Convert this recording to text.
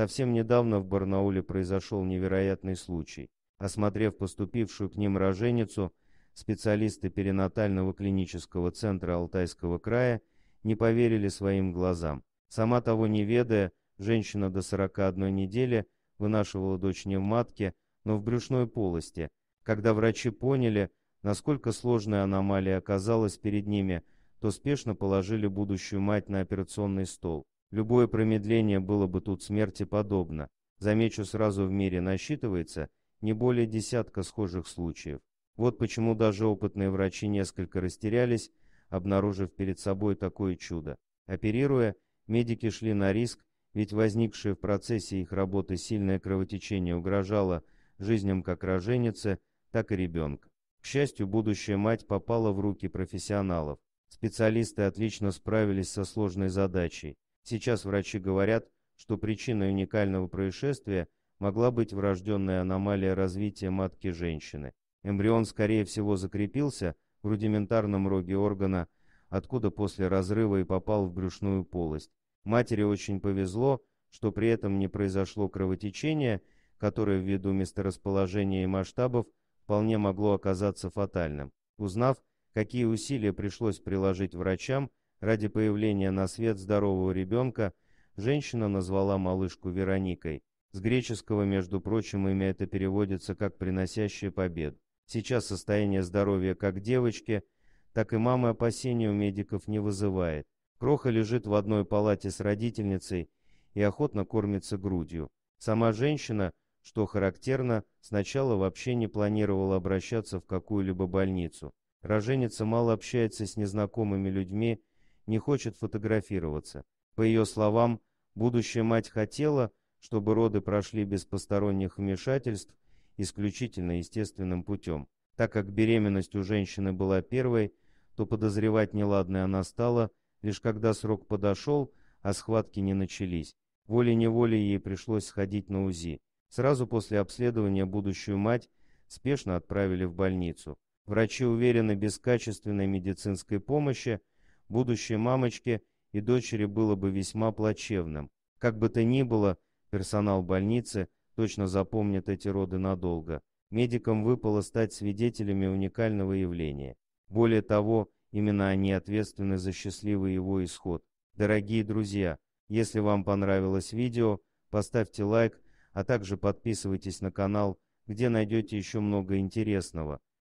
Совсем недавно в Барнауле произошел невероятный случай. Осмотрев поступившую к ним роженицу, специалисты перинатального клинического центра Алтайского края не поверили своим глазам. Сама того не ведая, женщина до 41 недели вынашивала дочь не в матке, но в брюшной полости. Когда врачи поняли, насколько сложная аномалия оказалась перед ними, то спешно положили будущую мать на операционный стол. Любое промедление было бы тут смерти подобно. Замечу, сразу в мире насчитывается не более десятка схожих случаев. Вот почему даже опытные врачи несколько растерялись, обнаружив перед собой такое чудо. Оперируя, медики шли на риск, ведь возникшее в процессе их работы сильное кровотечение угрожало жизням как роженицы, так и ребенка. К счастью, будущая мать попала в руки профессионалов. Специалисты отлично справились со сложной задачей. Сейчас врачи говорят, что причиной уникального происшествия могла быть врожденная аномалия развития матки женщины. Эмбрион, скорее всего, закрепился в рудиментарном роге органа, откуда после разрыва и попал в брюшную полость. Матери очень повезло, что при этом не произошло кровотечение, которое ввиду месторасположения и масштабов вполне могло оказаться фатальным. Узнав, какие усилия пришлось приложить врачам, Ради появления на свет здорового ребенка женщина назвала малышку Вероникой. С греческого, между прочим, имя это переводится как «приносящая побед». Сейчас состояние здоровья как девочки, так и мамы опасения у медиков не вызывает. Кроха лежит в одной палате с родительницей и охотно кормится грудью. Сама женщина, что характерно, сначала вообще не планировала обращаться в какую-либо больницу. Роженица мало общается с незнакомыми людьми не хочет фотографироваться. По ее словам, будущая мать хотела, чтобы роды прошли без посторонних вмешательств, исключительно естественным путем. Так как беременность у женщины была первой, то подозревать неладное она стала, лишь когда срок подошел, а схватки не начались. Волей-неволей ей пришлось сходить на УЗИ. Сразу после обследования будущую мать спешно отправили в больницу. Врачи уверены, без качественной медицинской помощи – Будущей мамочке и дочери было бы весьма плачевным. Как бы то ни было, персонал больницы точно запомнит эти роды надолго. Медикам выпало стать свидетелями уникального явления. Более того, именно они ответственны за счастливый его исход. Дорогие друзья, если вам понравилось видео, поставьте лайк, а также подписывайтесь на канал, где найдете еще много интересного.